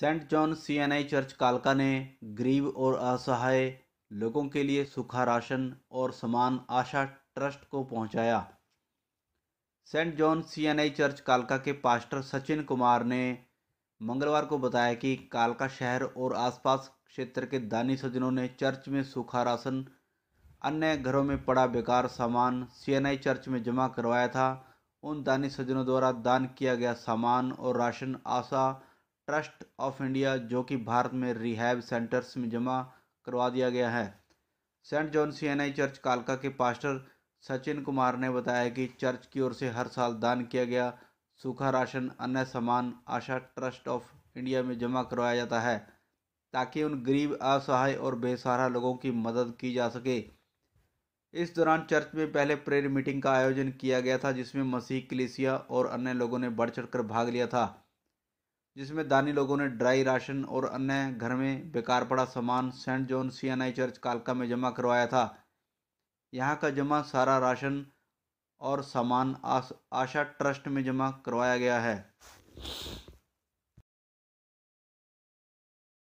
Saint John CNI church कालका ने गरीब और असहाय लोगों के लिए सूखा राशन और समान आशा ट्रस्ट को पहुंचाया सेंट जॉन सीएनआई चर्च कालका के पास्टर सचिन कुमार ने मंगलवार को बताया कि कालका शहर और आसपास क्षेत्र के दानी सज्जनों ने चर्च में सूखा राशन अन्य घरों में पड़ा बेकार सामान सीएनआई चर्च में जमा करवाया था उन दानी सज्जनों द्वारा दान किया गया सामान और ration Asha trust of India जो कि भारत में रिहैब सेंटर्स में जमा करवा दिया गया है Saint John C N I church कालका के पास्टर सचिन कुमार ने बताया कि चर्च की ओर से हर साल दान किया गया सूखा राशन अन्य सामान आशा ट्रस्ट ऑफ इंडिया में जमा करवाया जाता है ताकि उन गरीब असहाय और बेसहारा लोगों की मदद की जा सके इस दौरान चर्च में पहले प्रेयर मीटिंग का आयोजन किया गया था जिसमें मसीह कलिसिया और अन्य लोगों ने बढ़ चढ़कर भाग लिया था जिसमें दानी लोगों ने ड्राई राशन और अन्य घर में बेकार पड़ा सामान सेंट जॉन सीएनआई चर्च कालका में जमा करवाया था यहाँ का जमा सारा राशन और सामान आशा ट्रस्ट में जमा करवाया गया है